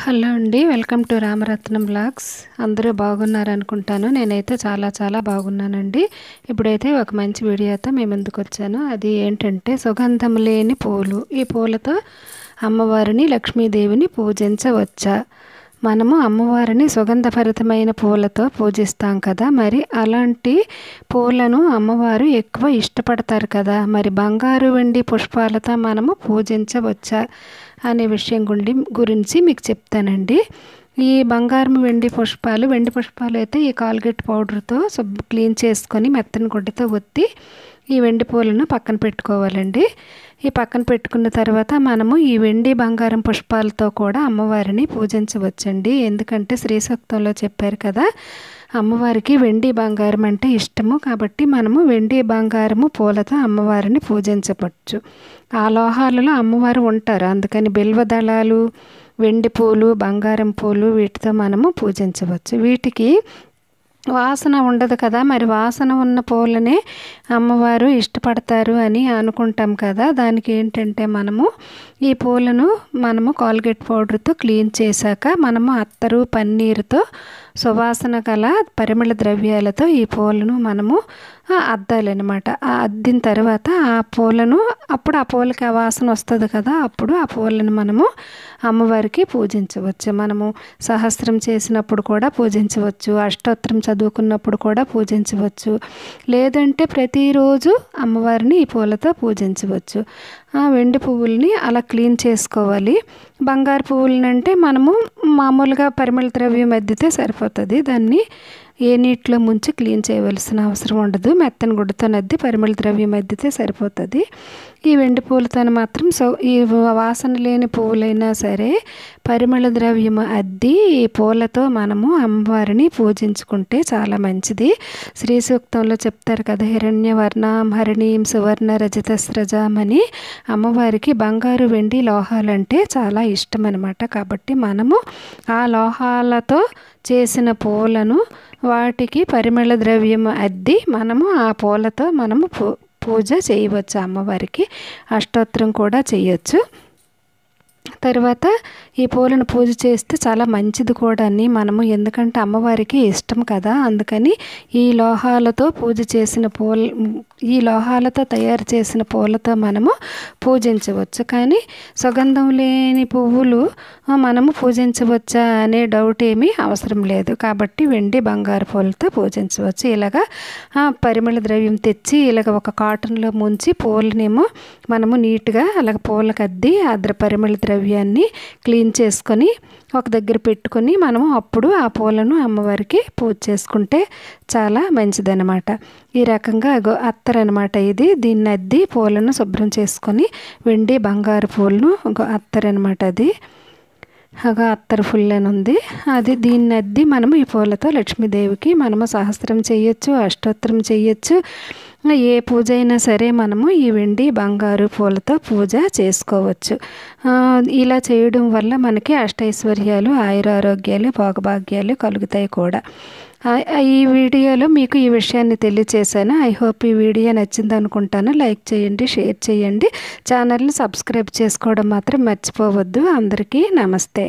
hello అండి welcome to Ramaratnam blogs అందరూ బాగున్నారనుకుంటాను నేనైతే చాలా చాలా బాగున్నానండి ఇప్పుడైతే ఒక మంచి వీడియోతో మేము ఎందుకు వచ్చాను అది ఏంటంటే సుగంధం లేని పూలు ఈ పూలతో అమ్మవారిని లక్ష్మీదేవిని పూజించవచ్చా మనము అమ్మవారిని సుగంధభరితమైన పూలతో పూజిస్తాం కదా మరి అలాంటి పూలను అమ్మవారు ఎక్కువ ఇష్టపడతారు కదా మరి బంగారు వెండి పుష్పాలతో మనము పూజించవచ్చా అనే విషయం గుండి గురించి మీకు చెప్తానండి ఈ బంగారం వెండి పుష్పాలు వెండి పుష్పాలు అయితే ఈ కాల్గేట్ పౌడర్తో శుభ్ర క్లీన్ చేసుకొని మెత్తని గుడ్డతో ఒత్తి ఈ వెండి పూలను పక్కన పెట్టుకోవాలండి ఈ పక్కన పెట్టుకున్న తర్వాత మనము ఈ వెండి బంగారం పుష్పాలతో కూడా అమ్మవారిని పూజించవచ్చండి ఎందుకంటే శ్రీసూక్తంలో చెప్పారు కదా అమ్మవారికి వెండి బంగారం అంటే ఇష్టము కాబట్టి మనము వెండి బంగారము పూలతో అమ్మవారిని పూజించవచ్చు ఆ లోహాలలో అమ్మవారు ఉంటారు అందుకని బిల్వ దళాలు వెండి పూలు బంగారం పూలు వీటితో మనము పూజించవచ్చు వీటికి వాసన ఉండదు కదా మరి వాసన ఉన్న పూలనే అమ్మవారు ఇష్టపడతారు అని అనుకుంటాం కదా దానికి ఏంటంటే మనము ఈ పూలను మనము కాల్గేట్ పౌడర్తో క్లీన్ చేశాక మనము అత్తరు పన్నీరుతో సువాసన గల పరిమళ ద్రవ్యాలతో ఈ పూలను మనము అద్దాలన్నమాట అద్దిన తర్వాత ఆ పూలను అప్పుడు ఆ పూలకి ఆ వాసన వస్తుంది కదా అప్పుడు ఆ పూలను మనము అమ్మవారికి పూజించవచ్చు మనము సహస్రం చేసినప్పుడు కూడా పూజించవచ్చు అష్టోత్తరం చదువుకున్నప్పుడు కూడా పూజించవచ్చు లేదంటే ప్రతిరోజు అమ్మవారిని ఈ పూలతో పూజించవచ్చు ఆ వెండి పువ్వుల్ని అలా క్లీన్ చేసుకోవాలి బంగారు పువ్వులని అంటే మనము మామూలుగా పరిమళ ద్రవ్యం అద్దితే సరిపోతుంది దాన్ని ఏ నీటిలో ముంచి క్లీన్ చేయవలసిన అవసరం ఉండదు మెత్తని గుడ్డతో నద్ది పరిమళ ద్రవ్యం అద్దితే సరిపోతుంది ఈ వెండి పువ్వులతో మాత్రం సో ఈ వాసన లేని పువ్వులైనా సరే పరిమళ ద్రవ్యము అద్ది పూలతో మనము అమ్మవారిని పూజించుకుంటే చాలా మంచిది శ్రీ సూక్తంలో చెప్తారు కదా హిరణ్య వర్ణం హరిణీం సువర్ణ రజత స్రజామని అమ్మవారికి బంగారు వెండి లోహాలంటే చాలా ఇష్టం అనమాట కాబట్టి మనము ఆ లోహాలతో చేసిన పూలను వాటికి పరిమళ ద్రవ్యం అద్ది మనము ఆ పూలతో మనము పూజ చేయవచ్చు అమ్మవారికి అష్టోత్తరం కూడా చేయొచ్చు తర్వాత ఈ పూలను పూజ చేస్తే చాలా మంచిది కూడా అని మనము ఎందుకంటే అమ్మవారికి ఇష్టం కదా అందుకని ఈ లోహాలతో పూజ చేసిన పూల ఈ లోహాలతో తయారు చేసిన పూలతో మనము పూజించవచ్చు కానీ సుగంధం లేని పువ్వులు మనము పూజించవచ్చా అనే డౌట్ ఏమీ అవసరం లేదు కాబట్టి వెండి బంగారు పూలతో పూజించవచ్చు ఇలాగ పరిమళ ద్రవ్యం తెచ్చి ఇలాగ ఒక కాటన్లో ముంచి పూలనేమో మనము నీట్గా అలాగ పూలకద్ది అద్ర పరిమళ ద్రవ్యాన్ని క్లీన్ చేసుకొని ఒక దగ్గర పెట్టుకొని మనము అప్పుడు ఆ పూలను అమ్మవారికి పూజ చేసుకుంటే చాలా మంచిదనమాట ఈ రకంగా అత్తర్ అనమాట ఇది దీన్ని అద్ది పూలను శుభ్రం చేసుకొని వెండి బంగారు పూలను అత్తర్ అనమాట అది అగా అత్తరు ఫుల్ అని ఉంది అది దీన్ని అద్ది మనము ఈ పూలతో లక్ష్మీదేవికి మనము సహస్రం చేయొచ్చు అష్టోత్తరం చేయొచ్చు ఏ పూజ అయినా సరే మనము ఈ వెండి బంగారు పూలతో పూజ చేసుకోవచ్చు ఇలా చేయడం వల్ల మనకి అష్టైశ్వర్యాలు ఆయురారోగ్యాలు భోగభాగ్యాలు కలుగుతాయి కూడా ఈ వీడియోలో మీకు ఈ విషయాన్ని తెలియచేశాను ఐ హోప్ ఈ వీడియో నచ్చింది అనుకుంటాను లైక్ చేయండి షేర్ చేయండి ఛానల్ని సబ్స్క్రైబ్ చేసుకోవడం మాత్రం మర్చిపోవద్దు అందరికీ నమస్తే